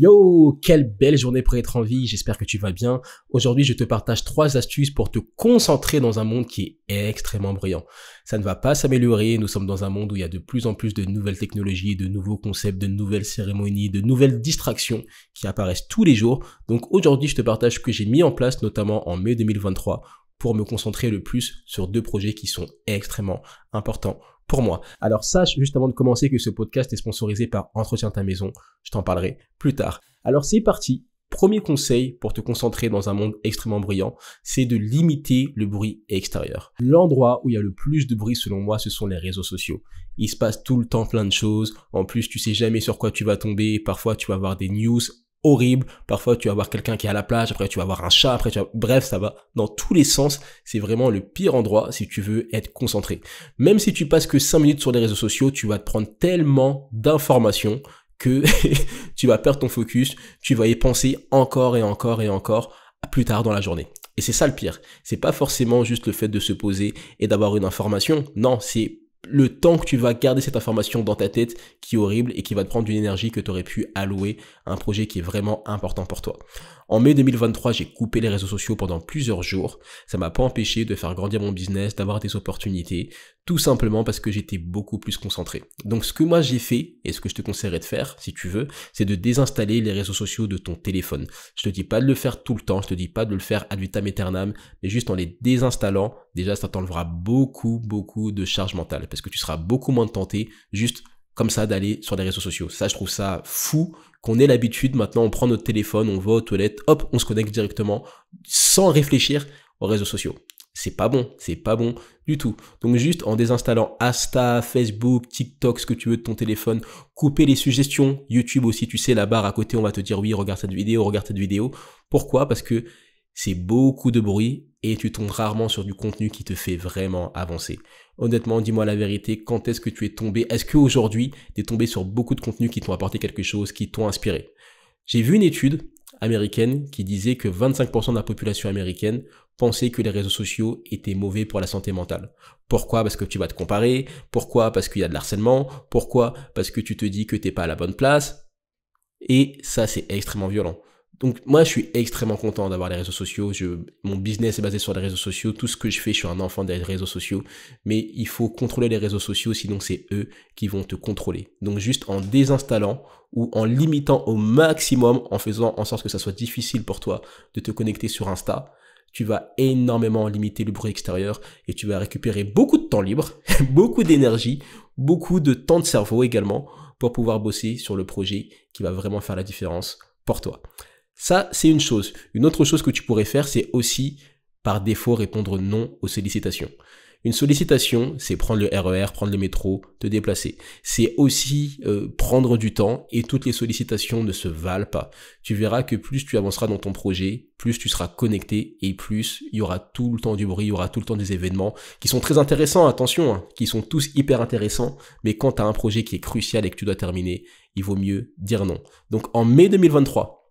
Yo, quelle belle journée pour être en vie, j'espère que tu vas bien. Aujourd'hui, je te partage trois astuces pour te concentrer dans un monde qui est extrêmement bruyant. Ça ne va pas s'améliorer, nous sommes dans un monde où il y a de plus en plus de nouvelles technologies, de nouveaux concepts, de nouvelles cérémonies, de nouvelles distractions qui apparaissent tous les jours. Donc aujourd'hui, je te partage ce que j'ai mis en place, notamment en mai 2023, pour me concentrer le plus sur deux projets qui sont extrêmement importants pour moi. Alors sache juste avant de commencer que ce podcast est sponsorisé par Entretien ta maison, je t'en parlerai plus tard. Alors c'est parti, premier conseil pour te concentrer dans un monde extrêmement bruyant, c'est de limiter le bruit extérieur. L'endroit où il y a le plus de bruit selon moi, ce sont les réseaux sociaux. Il se passe tout le temps plein de choses. En plus, tu sais jamais sur quoi tu vas tomber. Parfois, tu vas avoir des news horrible. Parfois, tu vas voir quelqu'un qui est à la plage, après tu vas voir un chat, après tu Bref, ça va dans tous les sens. C'est vraiment le pire endroit si tu veux être concentré. Même si tu passes que cinq minutes sur les réseaux sociaux, tu vas te prendre tellement d'informations que tu vas perdre ton focus, tu vas y penser encore et encore et encore plus tard dans la journée. Et c'est ça le pire. C'est pas forcément juste le fait de se poser et d'avoir une information. Non, c'est le temps que tu vas garder cette information dans ta tête qui est horrible et qui va te prendre une énergie que tu aurais pu allouer à un projet qui est vraiment important pour toi. En mai 2023, j'ai coupé les réseaux sociaux pendant plusieurs jours. Ça m'a pas empêché de faire grandir mon business, d'avoir des opportunités, tout simplement parce que j'étais beaucoup plus concentré. Donc ce que moi j'ai fait, et ce que je te conseillerais de faire, si tu veux, c'est de désinstaller les réseaux sociaux de ton téléphone. Je te dis pas de le faire tout le temps, je te dis pas de le faire ad vitam aeternam, mais juste en les désinstallant, déjà ça t'enlevera beaucoup, beaucoup de charge mentale, parce que tu seras beaucoup moins tenté juste comme ça d'aller sur les réseaux sociaux. Ça, je trouve ça fou qu'on ait l'habitude. Maintenant, on prend notre téléphone, on va aux toilettes, hop, on se connecte directement sans réfléchir aux réseaux sociaux. C'est pas bon, c'est pas bon du tout. Donc juste en désinstallant Asta, Facebook, TikTok, ce que tu veux de ton téléphone, couper les suggestions, YouTube aussi, tu sais, la barre à côté, on va te dire oui, regarde cette vidéo, regarde cette vidéo. Pourquoi Parce que c'est beaucoup de bruit et tu tombes rarement sur du contenu qui te fait vraiment avancer. Honnêtement, dis-moi la vérité, quand est-ce que tu es tombé Est-ce qu'aujourd'hui, tu es tombé sur beaucoup de contenus qui t'ont apporté quelque chose, qui t'ont inspiré J'ai vu une étude américaine qui disait que 25% de la population américaine pensait que les réseaux sociaux étaient mauvais pour la santé mentale. Pourquoi Parce que tu vas te comparer. Pourquoi Parce qu'il y a de l'harcèlement. Pourquoi Parce que tu te dis que tu n'es pas à la bonne place. Et ça, c'est extrêmement violent. Donc moi, je suis extrêmement content d'avoir les réseaux sociaux. Je, mon business est basé sur les réseaux sociaux. Tout ce que je fais, je suis un enfant des réseaux sociaux. Mais il faut contrôler les réseaux sociaux, sinon c'est eux qui vont te contrôler. Donc juste en désinstallant ou en limitant au maximum, en faisant en sorte que ça soit difficile pour toi de te connecter sur Insta, tu vas énormément limiter le bruit extérieur et tu vas récupérer beaucoup de temps libre, beaucoup d'énergie, beaucoup de temps de cerveau également pour pouvoir bosser sur le projet qui va vraiment faire la différence pour toi. Ça, c'est une chose. Une autre chose que tu pourrais faire, c'est aussi par défaut répondre non aux sollicitations. Une sollicitation, c'est prendre le RER, e prendre le métro, te déplacer. C'est aussi euh, prendre du temps et toutes les sollicitations ne se valent pas. Tu verras que plus tu avanceras dans ton projet, plus tu seras connecté et plus il y aura tout le temps du bruit, il y aura tout le temps des événements qui sont très intéressants, attention, hein, qui sont tous hyper intéressants, mais quand tu as un projet qui est crucial et que tu dois terminer, il vaut mieux dire non. Donc en mai 2023,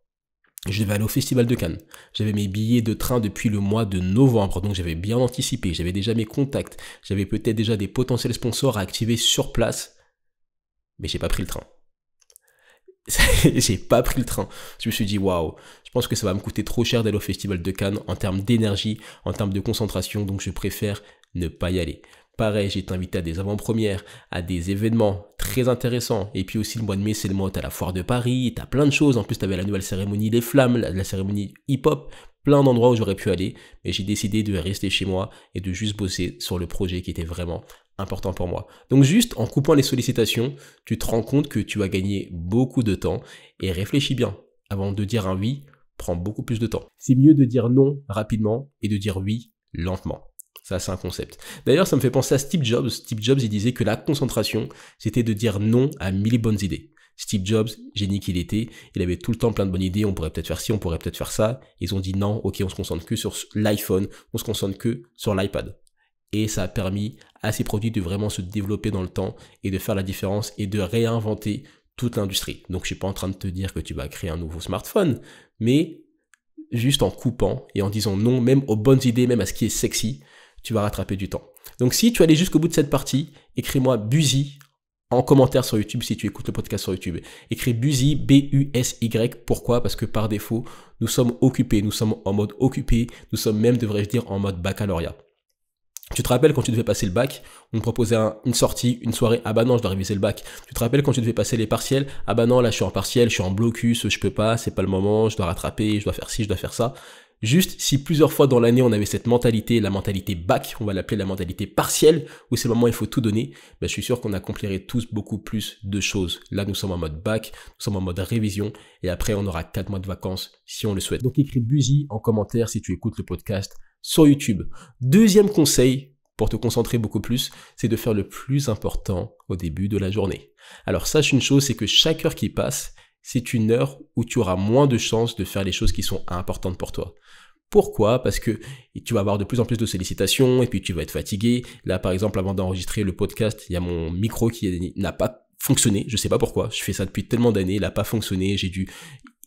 je devais aller au Festival de Cannes. J'avais mes billets de train depuis le mois de novembre, donc j'avais bien anticipé, j'avais déjà mes contacts, j'avais peut-être déjà des potentiels sponsors à activer sur place, mais j'ai pas pris le train. j'ai pas pris le train. Je me suis dit, waouh, je pense que ça va me coûter trop cher d'aller au Festival de Cannes en termes d'énergie, en termes de concentration, donc je préfère ne pas y aller pareil, j'ai été invité à des avant-premières, à des événements très intéressants. Et puis aussi le mois de mai, c'est le mois où as la foire de Paris, t'as plein de choses. En plus, avais la nouvelle cérémonie des flammes, la, cérémonie hip-hop, plein d'endroits où j'aurais pu aller, mais j'ai décidé de rester chez moi et de juste bosser sur le projet qui était vraiment important pour moi. Donc juste en coupant les sollicitations, tu te rends compte que tu as gagné beaucoup de temps et réfléchis bien. Avant de dire un oui, prends beaucoup plus de temps. C'est mieux de dire non rapidement et de dire oui lentement. Ça, c'est un concept. D'ailleurs, ça me fait penser à Steve Jobs. Steve Jobs, il disait que la concentration, c'était de dire non à mille bonnes idées. Steve Jobs, génie qu'il était, il avait tout le temps plein de bonnes idées, on pourrait peut-être faire ci, on pourrait peut-être faire ça. Ils ont dit non, ok, on se concentre que sur l'iPhone, on se concentre que sur l'iPad. Et ça a permis à ces produits de vraiment se développer dans le temps et de faire la différence et de réinventer toute l'industrie. Donc je suis pas en train de te dire que tu vas créer un nouveau smartphone, mais juste en coupant et en disant non même aux bonnes idées, même à ce qui est sexy, tu vas rattraper du temps. Donc si tu allais jusqu'au bout de cette partie, écris-moi Buzy en commentaire sur YouTube si tu écoutes le podcast sur YouTube. Écris Buzy, B-U-S-Y. Pourquoi Parce que par défaut, nous sommes occupés. Nous sommes en mode occupé. Nous sommes même, devrais-je dire, en mode baccalauréat. Tu te rappelles quand tu devais passer le bac, on proposait une sortie, une soirée, ah bah non, je dois réviser le bac. Tu te rappelles quand tu devais passer les partiels, ah bah non, là je suis en partiel, je suis en blocus, je peux pas, c'est pas le moment, je dois rattraper, je dois faire ci, je dois faire ça. Juste, si plusieurs fois dans l'année on avait cette mentalité, la mentalité bac, on va l'appeler la mentalité partielle, où c'est le moment il faut tout donner, ben, je suis sûr qu'on accomplirait tous beaucoup plus de choses. Là, nous sommes en mode bac, nous sommes en mode révision, et après on aura 4 mois de vacances si on le souhaite. Donc écris Buzi en commentaire si tu écoutes le podcast sur YouTube. Deuxième conseil pour te concentrer beaucoup plus, c'est de faire le plus important au début de la journée. Alors sache une chose, c'est que chaque heure qui passe, c'est une heure où tu auras moins de chances de faire les choses qui sont importantes pour toi. Pourquoi Parce que tu vas avoir de plus en plus de sollicitations et puis tu vas être fatigué. Là, par exemple, avant d'enregistrer le podcast, il y a mon micro qui n'a pas fonctionné. Je ne sais pas pourquoi. Je fais ça depuis tellement d'années, il n'a pas fonctionné. J'ai dû.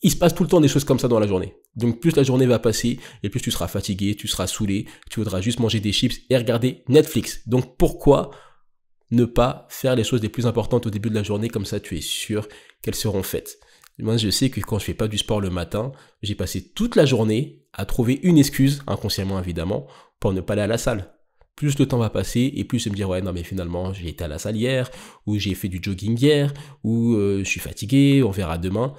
Il se passe tout le temps des choses comme ça dans la journée. Donc plus la journée va passer et plus tu seras fatigué, tu seras saoulé, tu voudras juste manger des chips et regarder Netflix. Donc pourquoi ne pas faire les choses les plus importantes au début de la journée comme ça tu es sûr qu'elles seront faites. Moi, je sais que quand je fais pas du sport le matin, j'ai passé toute la journée à trouver une excuse, inconsciemment évidemment, pour ne pas aller à la salle. Plus le temps va passer et plus je me dire ouais non mais finalement j'ai été à la salle hier ou j'ai fait du jogging hier ou euh, je suis fatigué, on verra demain.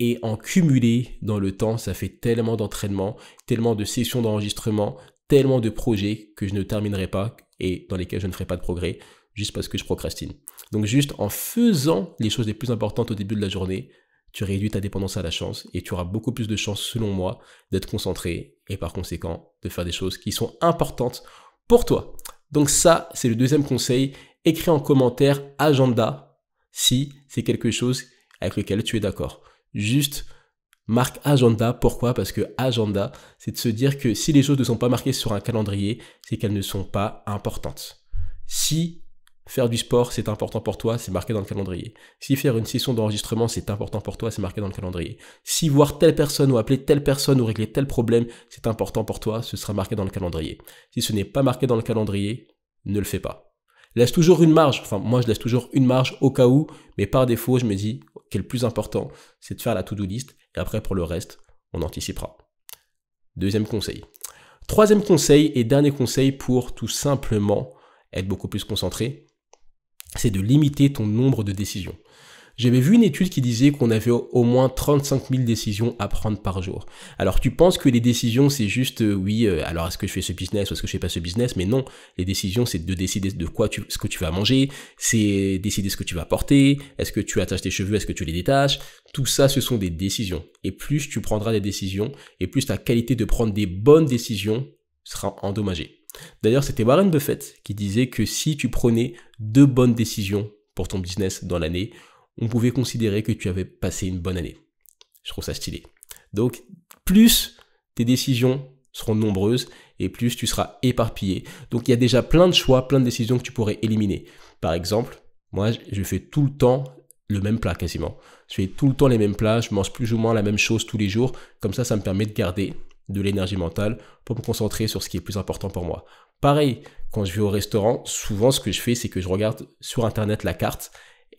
Et en cumulé dans le temps, ça fait tellement d'entraînement, tellement de sessions d'enregistrement, tellement de projets que je ne terminerai pas et dans lesquels je ne ferai pas de progrès juste parce que je procrastine. Donc juste en faisant les choses les plus importantes au début de la journée, tu réduis ta dépendance à la chance et tu auras beaucoup plus de chances, selon moi, d'être concentré et par conséquent de faire des choses qui sont importantes pour toi. Donc ça, c'est le deuxième conseil. Écris en commentaire agenda si c'est quelque chose avec lequel tu es d'accord. Juste marque agenda. Pourquoi Parce que agenda, c'est de se dire que si les choses ne sont pas marquées sur un calendrier, c'est qu'elles ne sont pas importantes. Si Faire du sport, c'est important pour toi, c'est marqué dans le calendrier. Si faire une session d'enregistrement, c'est important pour toi, c'est marqué dans le calendrier. Si voir telle personne ou appeler telle personne ou régler tel problème, c'est important pour toi, ce sera marqué dans le calendrier. Si ce n'est pas marqué dans le calendrier, ne le fais pas. Laisse toujours une marge, enfin moi je laisse toujours une marge au cas où, mais par défaut je me dis que le plus important c'est de faire la to-do list et après pour le reste on anticipera. Deuxième conseil. Troisième conseil et dernier conseil pour tout simplement être beaucoup plus concentré, c'est de limiter ton nombre de décisions. J'avais vu une étude qui disait qu'on avait au moins 35 000 décisions à prendre par jour. Alors tu penses que les décisions c'est juste euh, oui, euh, alors est-ce que je fais ce business ou est-ce que je fais pas ce business Mais non, les décisions c'est de décider de quoi tu, ce que tu vas manger, c'est décider ce que tu vas porter, est-ce que tu attaches tes cheveux, est-ce que tu les détaches. Tout ça ce sont des décisions. Et plus tu prendras des décisions et plus ta qualité de prendre des bonnes décisions sera endommagée. D'ailleurs, c'était Warren Buffett qui disait que si tu prenais deux bonnes décisions pour ton business dans l'année, on pouvait considérer que tu avais passé une bonne année. Je trouve ça stylé. Donc, plus tes décisions seront nombreuses et plus tu seras éparpillé. Donc, il y a déjà plein de choix, plein de décisions que tu pourrais éliminer. Par exemple, moi, je fais tout le temps le même plat quasiment. Je fais tout le temps les mêmes plats, je mange plus ou moins la même chose tous les jours. Comme ça, ça me permet de garder de l'énergie mentale pour me concentrer sur ce qui est plus important pour moi. Pareil, quand je vais au restaurant, souvent ce que je fais, c'est que je regarde sur Internet la carte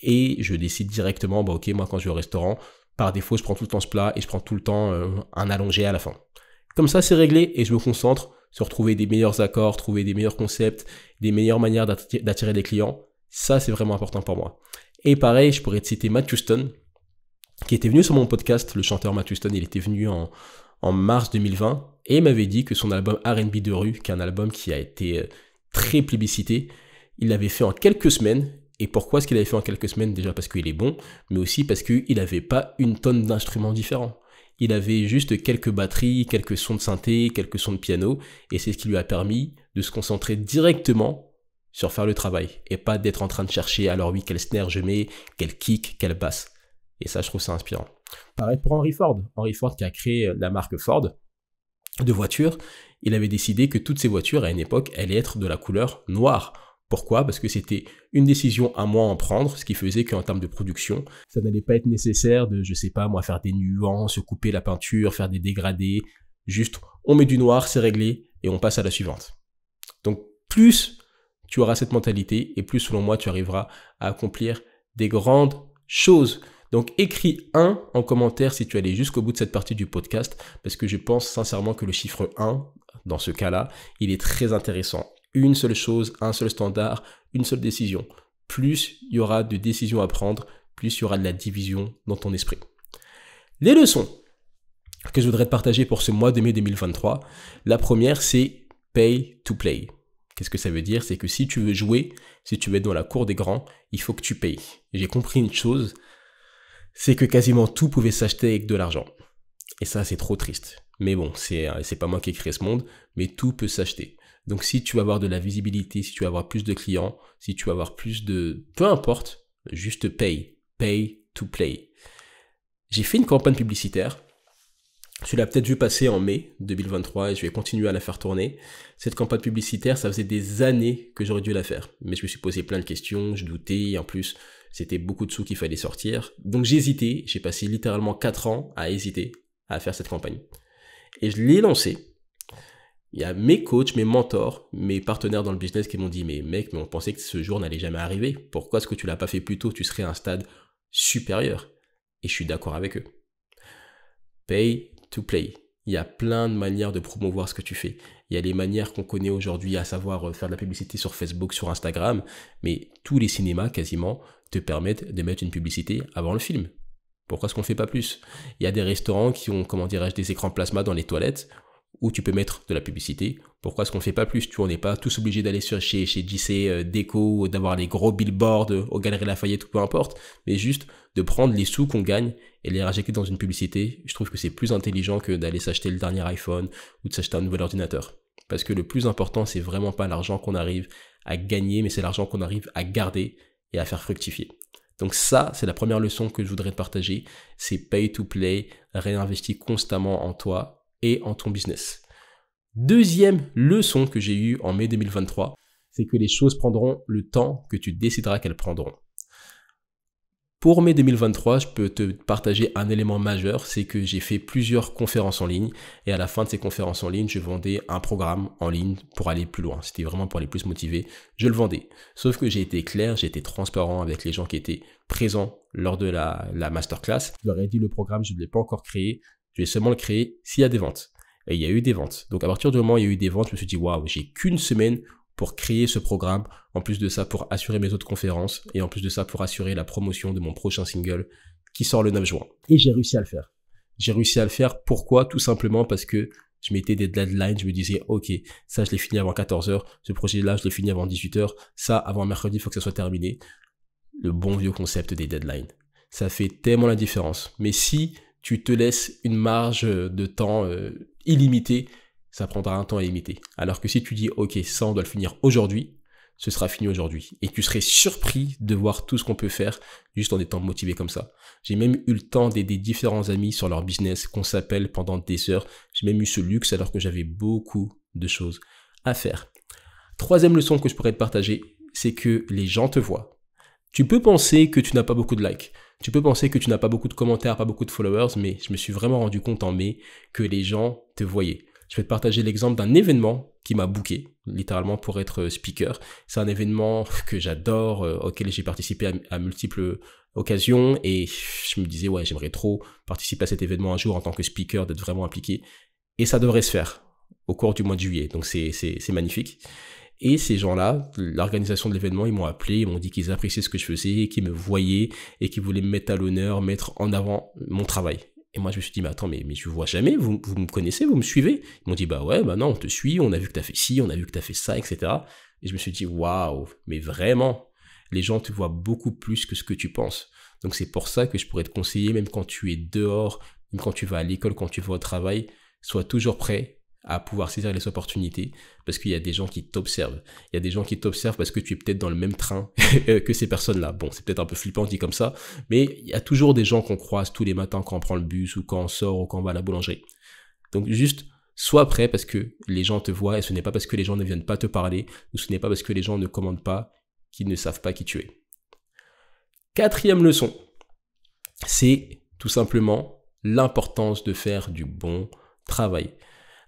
et je décide directement, bah ok, moi quand je vais au restaurant, par défaut, je prends tout le temps ce plat et je prends tout le temps euh, un allongé à la fin. Comme ça, c'est réglé et je me concentre sur trouver des meilleurs accords, trouver des meilleurs concepts, des meilleures manières d'attirer des clients. Ça, c'est vraiment important pour moi. Et pareil, je pourrais te citer Matt Houston, qui était venu sur mon podcast, le chanteur Matt Houston, il était venu en, en mars 2020 et m'avait dit que son album RB de rue, qui est un album qui a été euh, très plébiscité, il l'avait fait en quelques semaines. Et pourquoi est-ce qu'il l'avait fait en quelques semaines Déjà parce qu'il est bon, mais aussi parce qu'il n'avait pas une tonne d'instruments différents. Il avait juste quelques batteries, quelques sons de synthé, quelques sons de piano, et c'est ce qui lui a permis de se concentrer directement sur faire le travail, et pas d'être en train de chercher alors oui, quel snare je mets, quel kick, quelle basse. Et ça, je trouve ça inspirant. Pareil pour Henry Ford. Henry Ford qui a créé euh, la marque Ford de voitures, il avait décidé que toutes ces voitures, à une époque, allaient être de la couleur noire. Pourquoi Parce que c'était une décision à moi en prendre, ce qui faisait qu'en termes de production, ça n'allait pas être nécessaire de, je sais pas, moi, faire des nuances, couper la peinture, faire des dégradés. Juste, on met du noir, c'est réglé, et on passe à la suivante. Donc, plus tu auras cette mentalité, et plus, selon moi, tu arriveras à accomplir des grandes choses. Donc écris 1 en commentaire si tu es allé jusqu'au bout de cette partie du podcast, parce que je pense sincèrement que le chiffre 1, dans ce cas-là, il est très intéressant. Une seule chose, un seul standard, une seule décision. Plus il y aura de décisions à prendre, plus il y aura de la division dans ton esprit. Les leçons que je voudrais te partager pour ce mois de mai 2023, la première c'est pay to play. Qu'est-ce que ça veut dire C'est que si tu veux jouer, si tu veux être dans la cour des grands, il faut que tu payes. J'ai compris une chose, c'est que quasiment tout pouvait s'acheter avec de l'argent. Et ça, c'est trop triste. Mais bon, c'est, euh, pas moi qui ai créé ce monde, mais tout peut s'acheter. Donc si tu veux avoir de la visibilité, si tu veux avoir plus de clients, si tu veux avoir plus de... Peu importe, juste paye. Pay to play. J'ai fait une campagne publicitaire. Tu l'as peut-être vu passer en mai 2023 et je vais continuer à la faire tourner. Cette campagne publicitaire, ça faisait des années que j'aurais dû la faire. Mais je me suis posé plein de questions, je doutais, en plus, c'était beaucoup de sous qu'il fallait sortir. Donc j'ai hésité, j'ai passé littéralement 4 ans à hésiter à faire cette campagne. Et je l'ai lancé Il y a mes coachs, mes mentors, mes partenaires dans le business qui m'ont dit Mais mec, mais on pensait que ce jour n'allait jamais arriver. Pourquoi est-ce que tu l'as pas fait plus tôt Tu serais à un stade supérieur. Et je suis d'accord avec eux. Pay to play il y a plein de manières de promouvoir ce que tu fais. Il y a les manières qu'on connaît aujourd'hui, à savoir euh, faire de la publicité sur Facebook, sur Instagram, mais tous les cinémas quasiment te permettent de mettre une publicité avant le film. Pourquoi est-ce qu'on ne fait pas plus Il y a des restaurants qui ont, comment dirais-je, des écrans plasma dans les toilettes ou tu peux mettre de la publicité. Pourquoi est-ce qu'on ne fait pas plus Tu vois, on n'est pas tous obligés d'aller sur chez, chez JC euh, Déco, d'avoir les gros billboards euh, aux Galeries Lafayette ou peu importe, mais juste de prendre les sous qu'on gagne et les rajouter dans une publicité. Je trouve que c'est plus intelligent que d'aller s'acheter le dernier iPhone ou de s'acheter un nouvel ordinateur. Parce que le plus important, c'est vraiment pas l'argent qu'on arrive à gagner, mais c'est l'argent qu'on arrive à garder et à faire fructifier. Donc ça, c'est la première leçon que je voudrais te partager. C'est pay to play, réinvestis constamment en toi et en ton business. Deuxième leçon que j'ai eue en mai 2023, c'est que les choses prendront le temps que tu décideras qu'elles prendront. Pour mai 2023, je peux te partager un élément majeur, c'est que j'ai fait plusieurs conférences en ligne et à la fin de ces conférences en ligne, je vendais un programme en ligne pour aller plus loin. C'était vraiment pour aller plus motivé, je le vendais. Sauf que j'ai été clair, j'ai été transparent avec les gens qui étaient présents lors de la, masterclass. Je leur ai dit le programme, je ne l'ai pas encore créé, je vais seulement le créer s'il y a des ventes. Et il y a eu des ventes. Donc à partir du moment où il y a eu des ventes, je me suis dit, waouh, j'ai qu'une semaine pour créer ce programme, en plus de ça pour assurer mes autres conférences, et en plus de ça pour assurer la promotion de mon prochain single qui sort le 9 juin. Et j'ai réussi à le faire. J'ai réussi à le faire. Pourquoi Tout simplement parce que je mettais des deadlines, je me disais, OK, ça, je l'ai fini avant 14h, ce projet-là, je l'ai fini avant 18h, ça, avant mercredi, il faut que ça soit terminé. Le bon vieux concept des deadlines. Ça fait tellement la différence. Mais si tu te laisses une marge euh, de temps euh, illimitée, ça prendra un temps illimité. Alors que si tu dis, ok, ça, on doit le finir aujourd'hui, ce sera fini aujourd'hui. Et tu serais surpris de voir tout ce qu'on peut faire juste en étant motivé comme ça. J'ai même eu le temps d'aider différents amis sur leur business qu'on s'appelle pendant des heures. J'ai même eu ce luxe alors que j'avais beaucoup de choses à faire. Troisième leçon que je pourrais te partager, c'est que les gens te voient, tu peux penser que tu n'as pas beaucoup de likes, tu peux penser que tu n'as pas beaucoup de commentaires, pas beaucoup de followers, mais je me suis vraiment rendu compte en mai que les gens te voyaient. Je vais te partager l'exemple d'un événement qui m'a booké, littéralement pour être euh, speaker. C'est un événement que j'adore, euh, auquel j'ai participé à, à, multiples occasions et je me disais, ouais, j'aimerais trop participer à cet événement un jour en tant que speaker, d'être vraiment impliqué. Et ça devrait se faire au cours du mois de juillet, donc c'est magnifique. Et ces gens-là, l'organisation de l'événement, ils m'ont appelé, ils m'ont dit qu'ils appréciaient ce que je faisais, qu'ils me voyaient et qu'ils voulaient me mettre à l'honneur, mettre en avant mon travail. Et moi, je me suis dit, mais attends, mais, je ne vois jamais, vous, me connaissez, vous me suivez Ils m'ont dit, bah ouais, bah non, on te suit, on a vu que tu as fait ci, on a vu que tu as fait ça, etc. Et je me suis dit, waouh, mais vraiment, les gens te voient beaucoup plus que ce que tu penses. Donc c'est pour ça que je pourrais te conseiller, même quand tu es dehors, même quand tu vas à l'école, quand tu vas au travail, sois toujours prêt à pouvoir saisir les opportunités parce qu'il y a des gens qui t'observent. Il y a des gens qui t'observent parce que tu es peut-être dans le même train euh, que ces personnes-là. Bon, c'est peut-être un peu flippant dit comme ça, mais il y a toujours des gens qu'on croise tous les matins quand on prend le bus ou quand on sort ou quand on va à la boulangerie. Donc juste sois prêt parce que les gens te voient et ce n'est pas parce que les gens ne viennent pas te parler ou ce n'est pas parce que les gens ne commandent pas qu'ils ne savent pas qui tu es. Quatrième leçon, c'est tout simplement l'importance de faire du bon travail.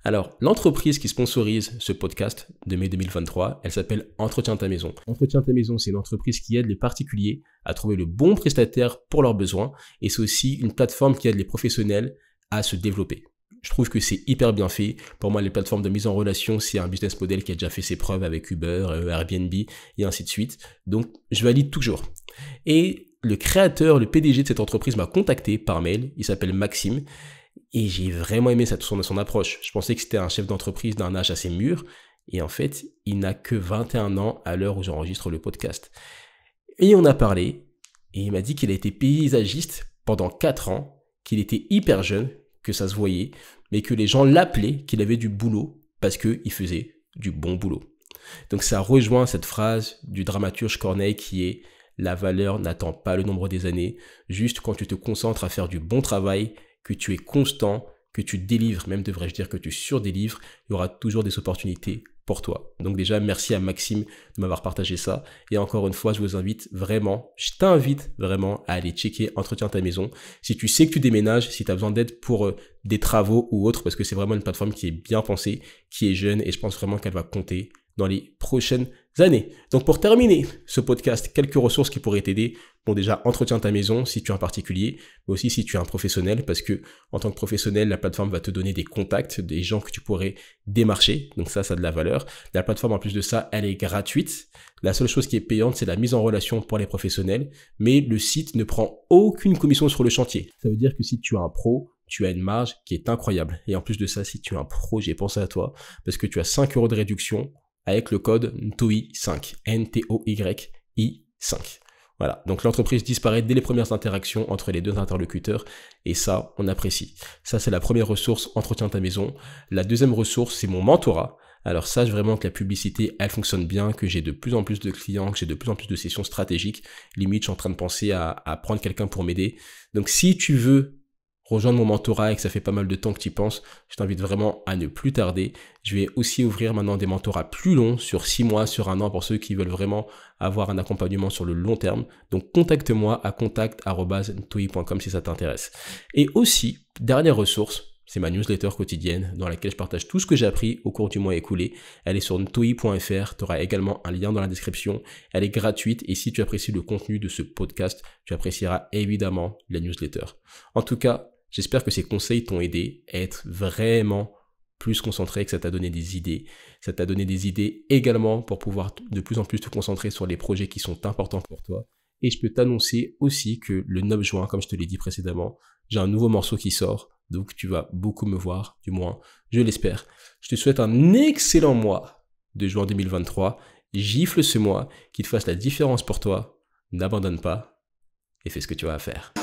Alors, l'entreprise qui sponsorise ce podcast de mai 2023, elle s'appelle Entretien ta maison. Entretien ta maison, c'est une entreprise qui aide les particuliers à trouver le bon prestataire pour leurs besoins et c'est aussi une plateforme qui aide les professionnels à se développer. Je trouve que c'est hyper bien fait. Pour moi, les plateformes de mise en relation, c'est un business model qui a déjà fait ses preuves avec Uber, euh, Airbnb et ainsi de suite. Donc, je valide toujours. Et le créateur, le PDG de cette entreprise m'a contacté par mail. Il s'appelle Maxime et j'ai vraiment aimé cette, son, son approche. Je pensais que c'était un chef d'entreprise d'un âge assez mûr. Et en fait, il n'a que 21 ans à l'heure où j'enregistre le podcast. Et on a parlé. Et il m'a dit qu'il a été paysagiste pendant 4 ans, qu'il était hyper jeune, que ça se voyait, mais que les gens l'appelaient, qu'il avait du boulot parce qu'il faisait du bon boulot. Donc ça rejoint cette phrase du dramaturge Corneille qui est La valeur n'attend pas le nombre des années, juste quand tu te concentres à faire du bon travail, que tu es constant, que tu délivres, même devrais-je dire que tu surdélivres, il y aura toujours des opportunités pour toi. Donc déjà, merci à Maxime de m'avoir partagé ça. Et encore une fois, je vous invite vraiment, je t'invite vraiment à aller checker Entretien ta maison. Si tu sais que tu déménages, si tu as besoin d'aide pour euh, des travaux ou autre, parce que c'est vraiment une plateforme qui est bien pensée, qui est jeune, et je pense vraiment qu'elle va compter dans les prochaines années. Donc pour terminer ce podcast, quelques ressources qui pourraient t'aider. Bon déjà, entretiens ta maison si tu es un particulier, mais aussi si tu es un professionnel, parce que en tant que professionnel, la plateforme va te donner des contacts, des gens que tu pourrais démarcher. Donc ça, ça a de la valeur. La plateforme, en plus de ça, elle est gratuite. La seule chose qui est payante, c'est la mise en relation pour les professionnels, mais le site ne prend aucune commission sur le chantier. Ça veut dire que si tu es un pro, tu as une marge qui est incroyable. Et en plus de ça, si tu as un pro j'ai pensé à toi, parce que tu as 5 euros de réduction avec le code NTOI5, N-T-O-Y-I-5. Voilà, donc l'entreprise disparaît dès les premières interactions entre les deux interlocuteurs, et ça, on apprécie. Ça, c'est la première ressource, entretien ta maison. La deuxième ressource, c'est mon mentorat. Alors sache vraiment que la publicité, elle fonctionne bien, que j'ai de plus en plus de clients, que j'ai de plus en plus de sessions stratégiques. Limite, je suis en train de penser à prendre quelqu'un pour m'aider. Donc si tu veux rejoindre mon mentorat et que ça fait pas mal de temps que tu y penses, je t'invite vraiment à ne plus tarder. Je vais aussi ouvrir maintenant des mentorats plus longs, sur 6 mois, sur un an, pour ceux qui veulent vraiment avoir un accompagnement sur le long terme. Donc contacte-moi à contact.toi.com si ça t'intéresse. Et aussi, dernière ressource, c'est ma newsletter quotidienne dans laquelle je partage tout ce que j'ai appris au cours du mois écoulé. Elle est sur ntoi.fr. Tu auras également un lien dans la description. Elle est gratuite et si tu apprécies le contenu de ce podcast, tu apprécieras évidemment la newsletter. En tout cas, J'espère que ces conseils t'ont aidé à être vraiment plus concentré, que ça t'a donné des idées. Ça t'a donné des idées également pour pouvoir de plus en plus te concentrer sur les projets qui sont importants pour toi. Et je peux t'annoncer aussi que le 9 juin, comme je te l'ai dit précédemment, j'ai un nouveau morceau qui sort. Donc tu vas beaucoup me voir, du moins, je l'espère. Je te souhaite un excellent mois de juin 2023. Gifle ce mois, qu'il te fasse la différence pour toi. N'abandonne pas et fais ce que tu as à faire.